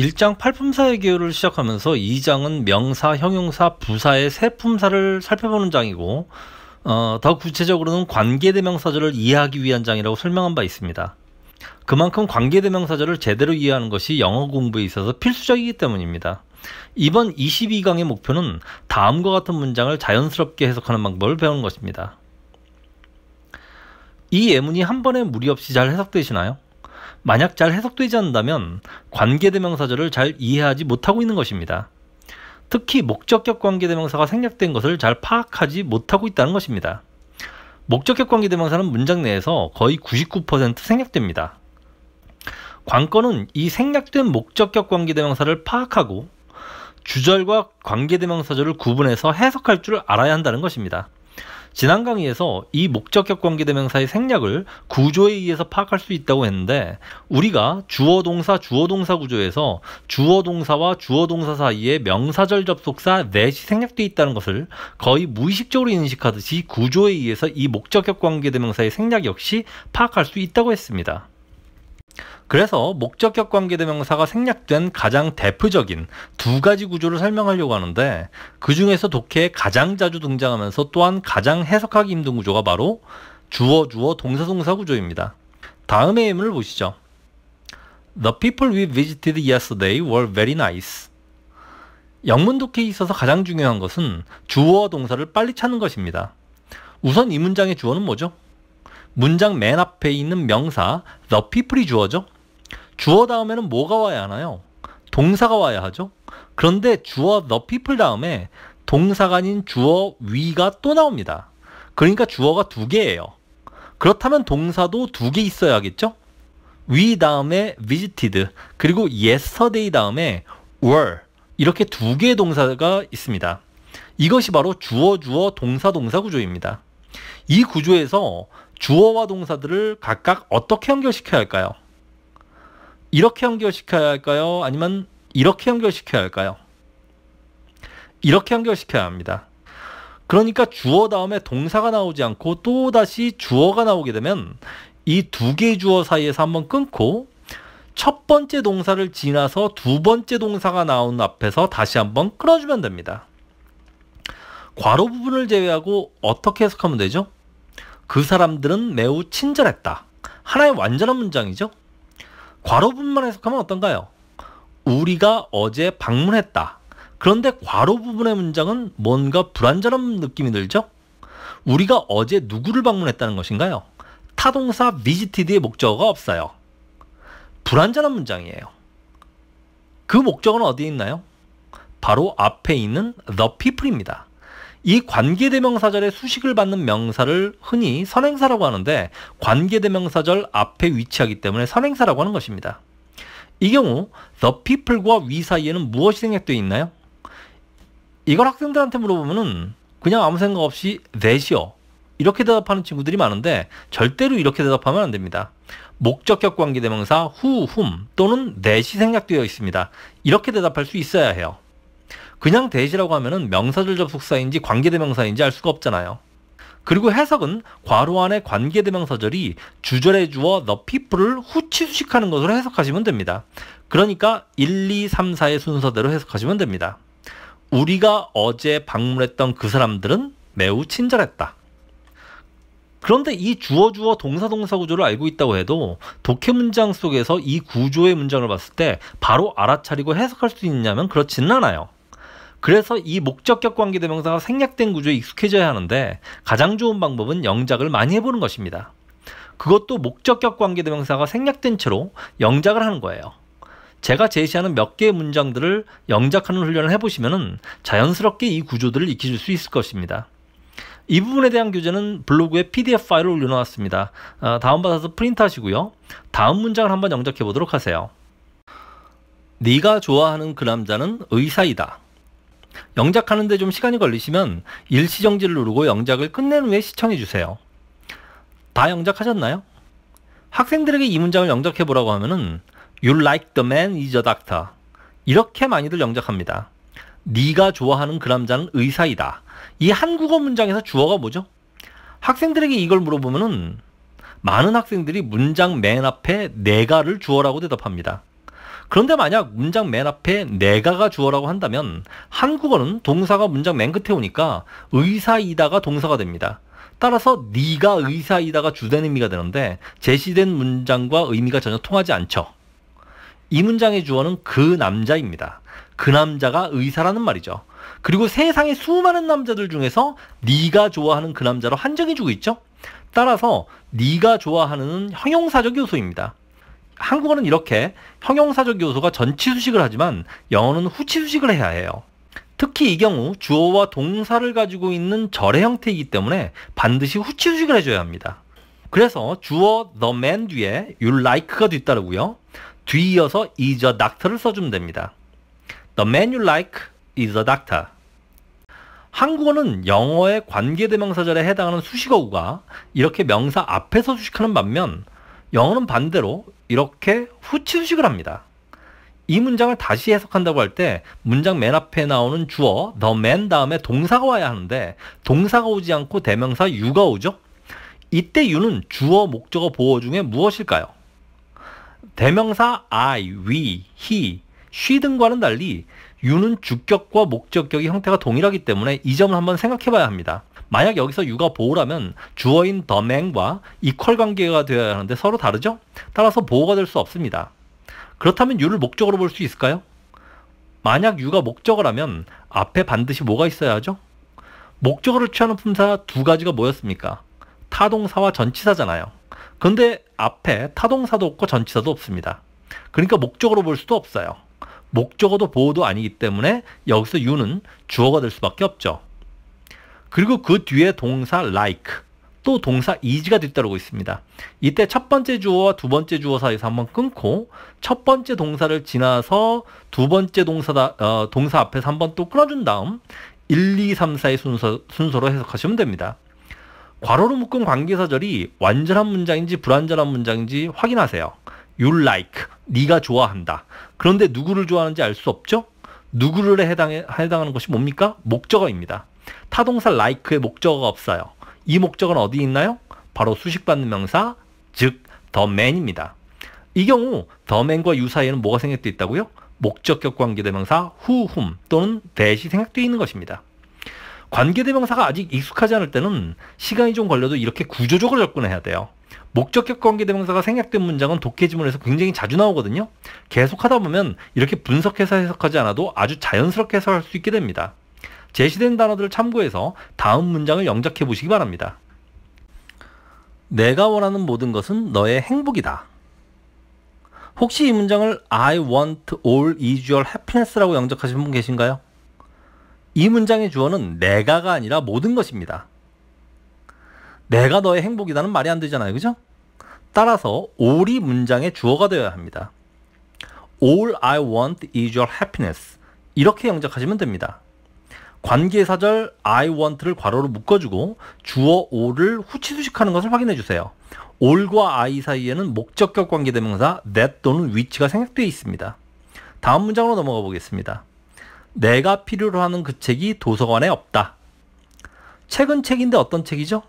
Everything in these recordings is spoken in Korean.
1장 팔품사의 기호를 시작하면서 2장은 명사, 형용사, 부사의 세 품사를 살펴보는 장이고 어, 더 구체적으로는 관계대명사절을 이해하기 위한 장이라고 설명한 바 있습니다. 그만큼 관계대명사절을 제대로 이해하는 것이 영어 공부에 있어서 필수적이기 때문입니다. 이번 22강의 목표는 다음과 같은 문장을 자연스럽게 해석하는 방법을 배우는 것입니다. 이 예문이 한 번에 무리 없이 잘 해석되시나요? 만약 잘 해석되지 않는다면 관계대명사절을 잘 이해하지 못하고 있는 것입니다. 특히 목적격 관계대명사가 생략된 것을 잘 파악하지 못하고 있다는 것입니다. 목적격 관계대명사는 문장 내에서 거의 99% 생략됩니다. 관건은 이 생략된 목적격 관계대명사를 파악하고 주절과 관계대명사절을 구분해서 해석할 줄 알아야 한다는 것입니다. 지난 강의에서 이 목적격 관계대명사의 생략을 구조에 의해서 파악할 수 있다고 했는데 우리가 주어 동사 주어 동사 구조에서 주어 동사와 주어 동사 사이에 명사절 접속사 넷이 생략돼 있다는 것을 거의 무의식적으로 인식하듯이 구조에 의해서 이 목적격 관계대명사의 생략 역시 파악할 수 있다고 했습니다. 그래서 목적격 관계대명사가 생략된 가장 대표적인 두 가지 구조를 설명하려고 하는데 그 중에서 독해에 가장 자주 등장하면서 또한 가장 해석하기 힘든 구조가 바로 주어 주어 동사 동사 구조입니다. 다음의 예문을 보시죠. The people we visited yesterday were very nice. 영문 독해에 있어서 가장 중요한 것은 주어 동사를 빨리 찾는 것입니다. 우선 이 문장의 주어는 뭐죠? 문장 맨 앞에 있는 명사 the people이 주어죠. 주어 다음에는 뭐가 와야 하나요? 동사가 와야 하죠. 그런데 주어 the people 다음에 동사가 아닌 주어 위가 또 나옵니다. 그러니까 주어가 두 개예요. 그렇다면 동사도 두 개 있어야겠죠? 위 다음에 visited 그리고 yesterday 다음에 were 이렇게 두 개의 동사가 있습니다. 이것이 바로 주어 주어 동사 동사 구조입니다. 이 구조에서 주어와 동사들을 각각 어떻게 연결시켜야 할까요? 이렇게 연결시켜야 할까요? 아니면 이렇게 연결시켜야 할까요? 이렇게 연결시켜야 합니다. 그러니까 주어 다음에 동사가 나오지 않고 또 다시 주어가 나오게 되면 이 두 개의 주어 사이에서 한번 끊고 첫 번째 동사를 지나서 두 번째 동사가 나온 앞에서 다시 한번 끊어주면 됩니다. 괄호 부분을 제외하고 어떻게 해석하면 되죠? 그 사람들은 매우 친절했다. 하나의 완전한 문장이죠. 과로분만 해석하면 어떤가요? 우리가 어제 방문했다. 그런데 과로 부분의 문장은 뭔가 불안전한 느낌이 들죠? 우리가 어제 누구를 방문했다는 것인가요? 타동사 visited의 목적어가 없어요. 불안전한 문장이에요. 그 목적은 어디에 있나요? 바로 앞에 있는 the people입니다. 이 관계대명사절의 수식을 받는 명사를 흔히 선행사라고 하는데 관계대명사절 앞에 위치하기 때문에 선행사라고 하는 것입니다. 이 경우 the people과 we 사이에는 무엇이 생략되어 있나요? 이걸 학생들한테 물어보면은 그냥 아무 생각 없이 that이요. 이렇게 대답하는 친구들이 많은데 절대로 이렇게 대답하면 안 됩니다. 목적격 관계대명사 who, whom 또는 that이 생략되어 있습니다. 이렇게 대답할 수 있어야 해요. 그냥 대시라고 하면은 명사절 접속사인지 관계대명사인지 알 수가 없잖아요. 그리고 해석은 괄호 안에 관계대명사절이 주절에 주어 the people을 후치수식하는 것으로 해석하시면 됩니다. 그러니까 1, 2, 3, 4의 순서대로 해석하시면 됩니다. 우리가 어제 방문했던 그 사람들은 매우 친절했다. 그런데 이 주어 주어 동사 동사 구조를 알고 있다고 해도 독해 문장 속에서 이 구조의 문장을 봤을 때 바로 알아차리고 해석할 수 있냐면 그렇지는 않아요. 그래서 이 목적격 관계대명사가 생략된 구조에 익숙해져야 하는데 가장 좋은 방법은 영작을 많이 해보는 것입니다. 그것도 목적격 관계대명사가 생략된 채로 영작을 하는 거예요. 제가 제시하는 몇 개의 문장들을 영작하는 훈련을 해보시면 자연스럽게 이 구조들을 익히실 수 있을 것입니다. 이 부분에 대한 교재는 블로그에 PDF 파일을 올려놓았습니다. 아, 다운받아서 프린트하시고요. 다음 문장을 한번 영작해 보도록 하세요. 네가 좋아하는 그 남자는 의사이다. 영작하는데 좀 시간이 걸리시면 일시정지를 누르고 영작을 끝낸 후에 시청해 주세요. 다 영작하셨나요? 학생들에게 이 문장을 영작해 보라고 하면은 You like the man is a doctor. 이렇게 많이들 영작합니다. 네가 좋아하는 그 남자는 의사이다. 이 한국어 문장에서 주어가 뭐죠? 학생들에게 이걸 물어보면은 많은 학생들이 문장 맨 앞에 내가를 주어라고 대답합니다. 그런데 만약 문장 맨 앞에 내가가 주어라고 한다면 한국어는 동사가 문장 맨 끝에 오니까 의사이다가 동사가 됩니다. 따라서 네가 의사이다가 주된 의미가 되는데 제시된 문장과 의미가 전혀 통하지 않죠. 이 문장의 주어는 그 남자입니다. 그 남자가 의사라는 말이죠. 그리고 세상의 수많은 남자들 중에서 네가 좋아하는 그 남자로 한정해주고 있죠. 따라서 네가 좋아하는 형용사적 요소입니다. 한국어는 이렇게 형용사적 요소가 전치수식을 하지만 영어는 후치수식을 해야 해요. 특히 이 경우 주어와 동사를 가지고 있는 절의 형태이기 때문에 반드시 후치수식을 해줘야 합니다. 그래서 주어 the man 뒤에 you like가 뒤따르고요. 뒤이어서 is a doctor를 써주면 됩니다. The man you like is a doctor. 한국어는 영어의 관계대명사절에 해당하는 수식어구가 이렇게 명사 앞에서 수식하는 반면 영어는 반대로 이렇게 후치수식을 합니다. 이 문장을 다시 해석한다고 할 때 문장 맨 앞에 나오는 주어 the man 다음에 동사가 와야 하는데 동사가 오지 않고 대명사 you가 오죠. 이때 you는 주어 목적어 보호 중에 무엇일까요? 대명사 I, we, he, she 등과는 달리 you는 주격과 목적격의 형태가 동일하기 때문에 이 점을 한번 생각해 봐야 합니다. 만약 여기서 유가 보호라면 주어인 더맨과 이퀄 관계가 되어야 하는데 서로 다르죠? 따라서 보호가 될 수 없습니다. 그렇다면 유를 목적으로 볼 수 있을까요? 만약 유가 목적어라면 앞에 반드시 뭐가 있어야 하죠? 목적어를 취하는 품사 두 가지가 뭐였습니까? 타동사와 전치사잖아요. 근데 앞에 타동사도 없고 전치사도 없습니다. 그러니까 목적으로볼 수도 없어요. 목적어도 보호도 아니기 때문에 여기서 유는 주어가 될 수밖에 없죠. 그리고 그 뒤에 동사 like 또 동사 is가 뒤따르고 있습니다. 이때 첫 번째 주어와 두 번째 주어 사이에서 한번 끊고 첫 번째 동사를 지나서 두 번째 동사다, 어, 동사 앞에서 한번 또 끊어준 다음 1, 2, 3, 4의 순서, 순서로 해석하시면 됩니다. 괄호로 묶은 관계사절이 완전한 문장인지 불완전한 문장인지 확인하세요. You like, 네가 좋아한다. 그런데 누구를 좋아하는지 알 수 없죠? 누구를 해당, 해당하는 것이 뭡니까? 목적어입니다. 타동사 like의 목적어가 없어요. 이 목적은 어디 있나요? 바로 수식받는 명사, 즉 the man입니다. 이 경우 the man과 유사에는 뭐가 생략되어 있다고요? 목적격 관계대명사 who, whom 또는 that이 생략되어 있는 것입니다. 관계대명사가 아직 익숙하지 않을 때는 시간이 좀 걸려도 이렇게 구조적으로 접근해야 돼요. 목적격 관계대명사가 생략된 문장은 독해지문에서 굉장히 자주 나오거든요. 계속하다 보면 이렇게 분석해서 해석하지 않아도 아주 자연스럽게 해석할 수 있게 됩니다. 제시된 단어들을 참고해서 다음 문장을 영작해 보시기 바랍니다. 내가 원하는 모든 것은 너의 행복이다. 혹시 이 문장을 I want all u s u a l happiness라고 영작하신 분 계신가요? 이 문장의 주어는 내가가 아니라 모든 것입니다. 내가 너의 행복이다는 말이 안 되잖아요. 그죠? 따라서 all이 문장의 주어가 되어야 합니다. All I want is your happiness. 이렇게 영작하시면 됩니다. 관계사절 I want를 괄호로 묶어주고 주어 오를 후치수식하는 것을 확인해 주세요. all과 I 사이에는 목적격 관계대명사 that 또는 which가 생략되어 있습니다. 다음 문장으로 넘어가 보겠습니다. 내가 필요로 하는 그 책이 도서관에 없다. 책은 책인데 어떤 책이죠?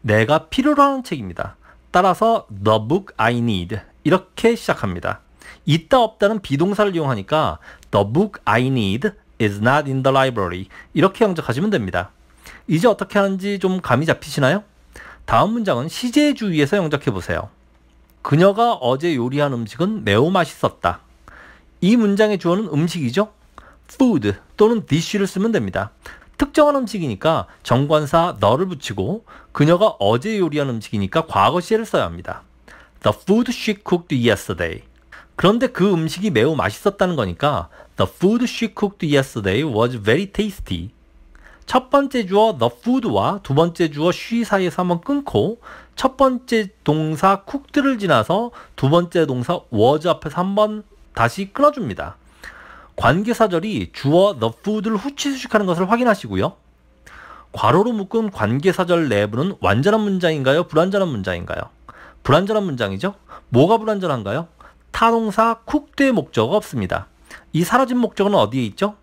내가 필요로 하는 책입니다. 따라서 the book I need 이렇게 시작합니다. 있다 없다는 비동사를 이용하니까 the book I need is not in the library. 이렇게 영작하시면 됩니다. 이제 어떻게 하는지 좀 감이 잡히시나요? 다음 문장은 시제주의에서 영적해 보세요. 그녀가 어제 요리한 음식은 매우 맛있었다. 이 문장의 주어는 음식이죠? food 또는 dish를 쓰면 됩니다. 특정한 음식이니까 정관사 너를 붙이고 그녀가 어제 요리한 음식이니까 과거 시제를 써야 합니다. The food she cooked yesterday. 그런데 그 음식이 매우 맛있었다는 거니까 The food she cooked yesterday was very tasty. 첫 번째 주어 the food와 두 번째 주어 she 사이에서 한번 끊고 첫 번째 동사 cooked를 지나서 두 번째 동사 was 앞에서 한번 다시 끊어줍니다. 관계사절이 주어 the food를 후치수식하는 것을 확인하시고요. 괄호로 묶은 관계사절 내부는 완전한 문장인가요? 불완전한 문장인가요? 불완전한 문장이죠? 뭐가 불완전한가요? 타농사쿡대 목적어 없습니다. 이 사라진 목적어는 어디에 있죠?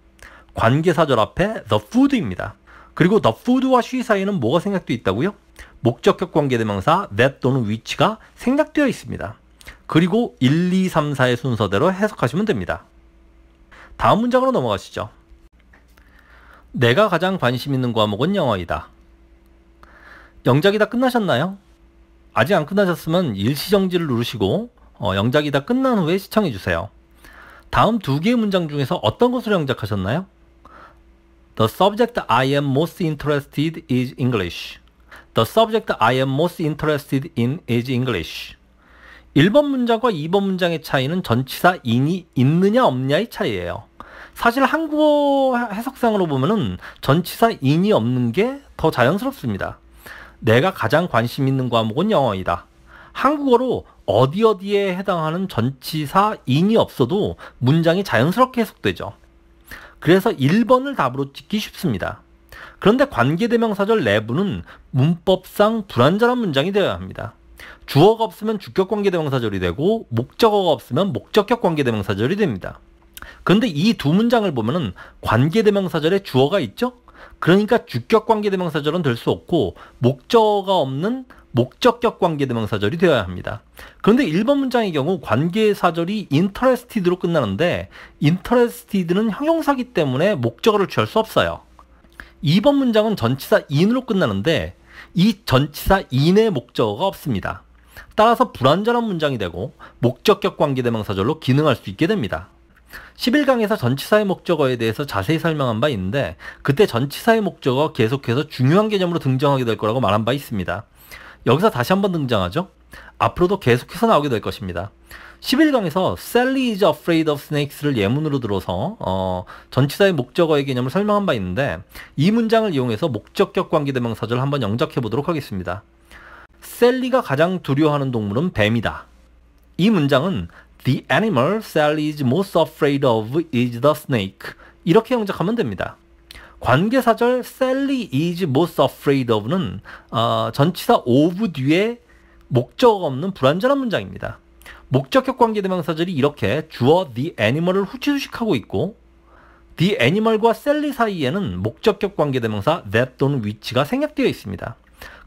관계사절 앞에 the food입니다. 그리고 the food와 she 사이에는 뭐가 생략어 있다고요? 목적격 관계대명사 that 또는 which가 생략되어 있습니다. 그리고 1, 2, 3, 4의 순서대로 해석하시면 됩니다. 다음 문장으로 넘어가시죠. 내가 가장 관심 있는 과목은 영어이다. 영작이 다 끝나셨나요? 아직 안 끝나셨으면 일시정지를 누르시고 어, 영작이 다 끝난 후에 시청해 주세요. 다음 두 개의 문장 중에서 어떤 것으로 영작하셨나요? The subject I am most interested is English. The subject I am most interested in is English. 1번 문장과 2번 문장의 차이는 전치사 in이 있느냐 없냐의 차이예요. 사실 한국어 해석상으로 보면 전치사 in이 없는 게 더 자연스럽습니다. 내가 가장 관심 있는 과목은 영어이다. 한국어로 어디 어디에 해당하는 전치사 인이 없어도 문장이 자연스럽게 해석되죠. 그래서 1번을 답으로 찍기 쉽습니다. 그런데 관계대명사절 내부는 문법상 불완전한 문장이 되어야 합니다. 주어가 없으면 주격 관계대명사절이 되고 목적어가 없으면 목적격 관계대명사절이 됩니다. 그런데 이 두 문장을 보면은 관계대명사절에 주어가 있죠? 그러니까 주격 관계대명사절은 될 수 없고 목적어가 없는 목적격 관계대명 사절이 되어야 합니다. 그런데 1번 문장의 경우 관계 사절이 interested로 끝나는데 interested는 형용사기 때문에 목적어를 취할 수 없어요. 2번 문장은 전치사 in으로 끝나는데 이 전치사 in의 목적어가 없습니다. 따라서 불완전한 문장이 되고 목적격 관계대명사절로 기능할 수 있게 됩니다. 11강에서 전치사의 목적어에 대해서 자세히 설명한 바 있는데 그때 전치사의 목적어 가 계속해서 중요한 개념으로 등장하게 될 거라고 말한 바 있습니다. 여기서 다시 한번 등장하죠. 앞으로도 계속해서 나오게 될 것입니다. 11강에서 Sally is afraid of snakes를 예문으로 들어서 어, 전치사의 목적어의 개념을 설명한 바 있는데 이 문장을 이용해서 목적격 관계대명사절 을 한번 영작해 보도록 하겠습니다. 셀리가 가장 두려워하는 동물은 뱀이다. 이 문장은 The animal Sally is most afraid of is the snake 이렇게 영작하면 됩니다. 관계사절 Sally is most afraid of는 어, 전치사 of 뒤에 목적 없는 불완전한 문장입니다. 목적격 관계대명사절이 이렇게 주어 the animal을 후치수식하고 있고 the animal과 Sally 사이에는 목적격 관계대명사 that 또는 which가 생략되어 있습니다.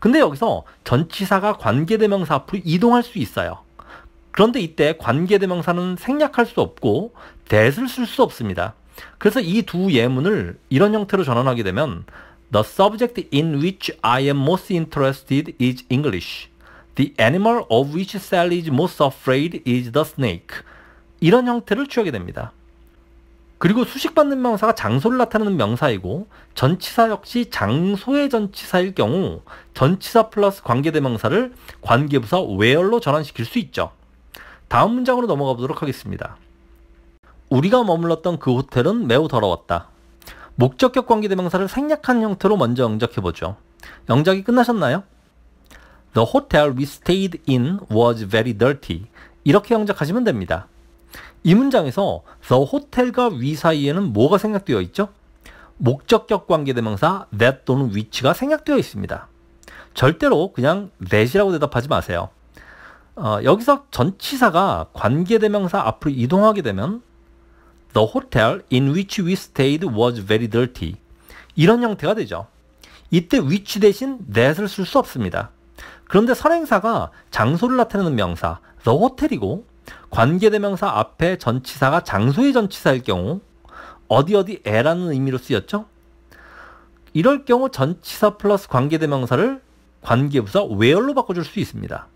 근데 여기서 전치사가 관계대명사 앞으로 이동할 수 있어요. 그런데 이때 관계대명사는 생략할 수 없고 that을 쓸 수 없습니다. 그래서 이 두 예문을 이런 형태로 전환하게 되면 The subject in which I am most interested is English. The animal of which Sally is most afraid is the snake. 이런 형태를 취하게 됩니다. 그리고 수식받는 명사가 장소를 나타내는 명사이고 전치사 역시 장소의 전치사일 경우 전치사 플러스 관계대명사를 관계부사 where로 전환시킬 수 있죠. 다음 문장으로 넘어가 보도록 하겠습니다. 우리가 머물렀던 그 호텔은 매우 더러웠다. 목적격 관계대명사를 생략한 형태로 먼저 영적해보죠 영작이 끝나셨나요? The hotel we stayed in was very dirty. 이렇게 영작하시면 됩니다. 이 문장에서 the hotel과 we 사이에는 뭐가 생략되어 있죠? 목적격 관계대명사 that 또는 which가 생략되어 있습니다. 절대로 그냥 that이라고 대답하지 마세요. 어, 여기서 전치사가 관계대명사 앞으로 이동하게 되면 The hotel in which we stayed was very dirty. 이런 형태가 되죠. 이때 which 대신 that을 쓸 수 없습니다. 그런데 선행사가 장소를 나타내는 명사 the hotel이고 관계대명사 앞에 전치사가 장소의 전치사일 경우 어디 어디 에라는 의미로 쓰였죠. 이럴 경우 전치사 플러스 관계대명사를 관계부사 where로 바꿔줄 수 있습니다.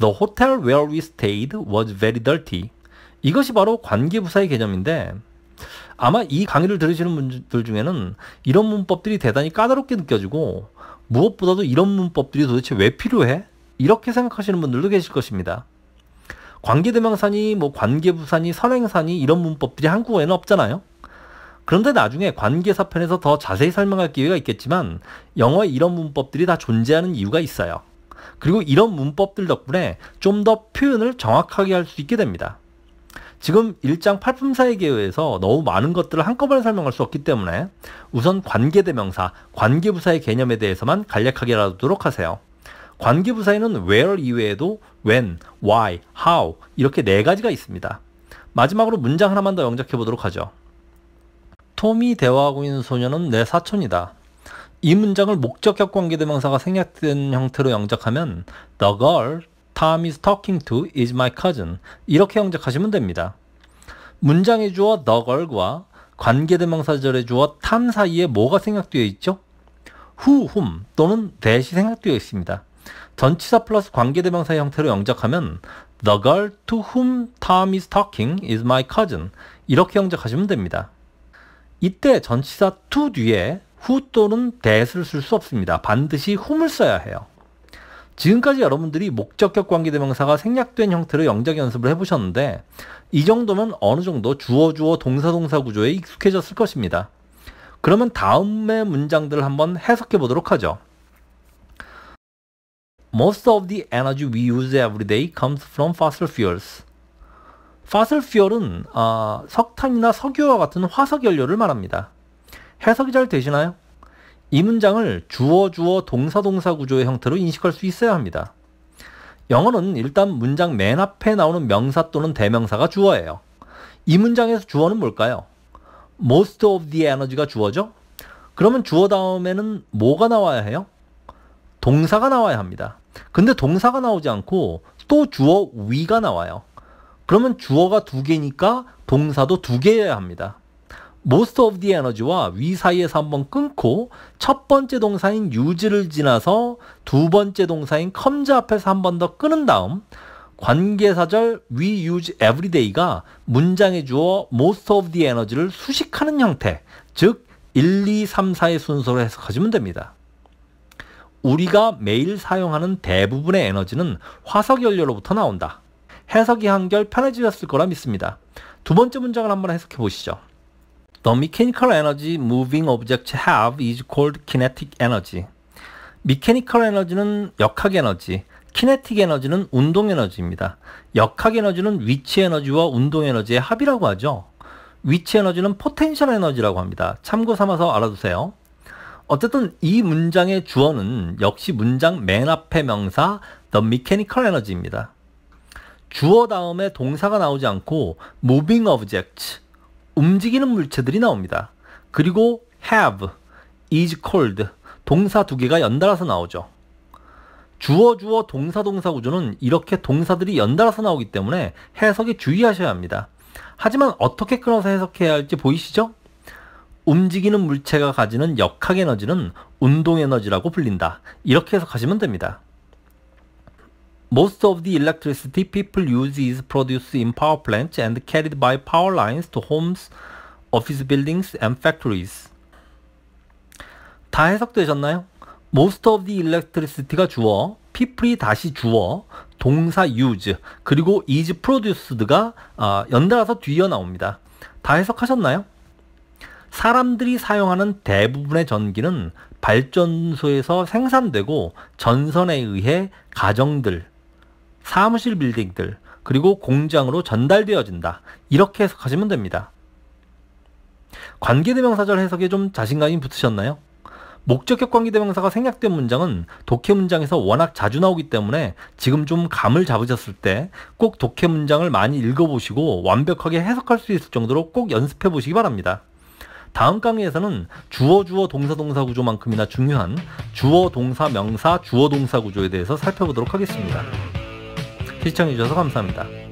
The hotel where we stayed was very dirty. 이것이 바로 관계부사의 개념인데 아마 이 강의를 들으시는 분들 중에는 이런 문법들이 대단히 까다롭게 느껴지고 무엇보다도 이런 문법들이 도대체 왜 필요해? 이렇게 생각하시는 분들도 계실 것입니다. 관계대명사니 뭐 관계부사니 선행사니 이런 문법들이 한국어에는 없잖아요. 그런데 나중에 관계사편에서 더 자세히 설명할 기회가 있겠지만 영어에 이런 문법들이 다 존재하는 이유가 있어요. 그리고 이런 문법들 덕분에 좀 더 표현을 정확하게 할 수 있게 됩니다. 지금 1장8품사의개요에서 너무 많은 것들을 한꺼번에 설명할 수 없기 때문에 우선 관계대명사, 관계부사의 개념에 대해서만 간략하게 알아두도록 하세요. 관계부사에는 where 이외에도 when, why, how 이렇게 네 가지가 있습니다. 마지막으로 문장 하나만 더 영작해 보도록 하죠. 톰이 대화하고 있는 소녀는 내 사촌이다. 이 문장을 목적격 관계대명사가 생략된 형태로 영작하면 the girl Tom is talking to is my cousin. 이렇게 영작하시면 됩니다. 문장의 주어 the girl과 관계대명사절의 주어 탐 사이에 뭐가 생략되어 있죠? who, whom 또는 that이 생략되어 있습니다. 전치사 플러스 관계대명사의 형태로 영작하면 The girl to whom Tom is talking is my cousin 이렇게 영작하시면 됩니다. 이때 전치사 to 뒤에 who 또는 that을 쓸 수 없습니다. 반드시 whom을 써야 해요. 지금까지 여러분들이 목적격 관계대명사가 생략된 형태로 영작 연습을 해보셨는데 이 정도면 어느 정도 주어 주어 동사 동사 구조에 익숙해졌을 것입니다. 그러면 다음의 문장들을 한번 해석해 보도록 하죠. Most of the energy we use every day comes from fossil fuels. fossil fuel은 어, 석탄이나 석유와 같은 화석 연료를 말합니다. 해석이 잘 되시나요? 이 문장을 주어 주어 동사 동사 구조의 형태로 인식할 수 있어야 합니다. 영어는 일단 문장 맨 앞에 나오는 명사 또는 대명사가 주어예요. 이 문장에서 주어는 뭘까요? most of the energy가 주어죠? 그러면 주어 다음에는 뭐가 나와야 해요? 동사가 나와야 합니다. 근데 동사가 나오지 않고 또 주어 위가 나와요. 그러면 주어가 두 개니까 동사도 두 개여야 합니다. most of the energy와 위 사이에서 한번 끊고 첫 번째 동사인 use를 지나서 두 번째 동사인 comes 앞에서 한번 더 끊은 다음 관계사절 we use every day가 문장에 주어 most of the energy를 수식하는 형태, 즉 1, 2, 3, 4의 순서로 해석하시면 됩니다. 우리가 매일 사용하는 대부분의 에너지는 화석연료로부터 나온다. 해석이 한결 편해지셨을 거라 믿습니다. 두 번째 문장을 한번 해석해 보시죠. The mechanical energy moving objects have is called kinetic energy. 미케니컬 에너지는 역학 에너지, 키네틱 에너지는 운동 에너지입니다. 역학 에너지는 위치 에너지와 운동 에너지의 합이라고 하죠. 위치 에너지는 포텐셜 에너지라고 합니다. 참고 삼아서 알아두세요. 어쨌든 이 문장의 주어는 역시 문장 맨 앞에 명사 The Mechanical Energy입니다. 주어 다음에 동사가 나오지 않고 Moving Object, 움직이는 물체들이 나옵니다. 그리고 have, is c a l d 동사 두 개가 연달아서 나오죠. 주어 주어 동사 동사 구조는 이렇게 동사들이 연달아서 나오기 때문에 해석에 주의하셔야 합니다. 하지만 어떻게 끊어서 해석해야 할지 보이시죠? 움직이는 물체가 가지는 역학 에너지는 운동 에너지라고 불린다. 이렇게 해석하시면 됩니다. Most of the electricity people use is produced in power plants and carried by power lines to homes, office buildings, and factories. 다 해석되셨나요? Most of the electricity가 주어, people이 다시 주어, 동사 use, 그리고 is produced가 연달아서 뒤어 나옵니다. 다 해석하셨나요? 사람들이 사용하는 대부분의 전기는 발전소에서 생산되고 전선에 의해 가정들, 사무실 빌딩들, 그리고 공장으로 전달되어진다. 이렇게 해석하시면 됩니다. 관계대명사절 해석에 좀 자신감이 붙으셨나요? 목적격 관계대명사가 생략된 문장은 독해 문장에서 워낙 자주 나오기 때문에 지금 좀 감을 잡으셨을 때 꼭 독해 문장을 많이 읽어보시고 완벽하게 해석할 수 있을 정도로 꼭 연습해 보시기 바랍니다. 다음 강의에서는 주어 주어 동사 동사 구조만큼이나 중요한 주어 동사 명사 주어 동사 구조에 대해서 살펴보도록 하겠습니다. 시청해주셔서 감사합니다.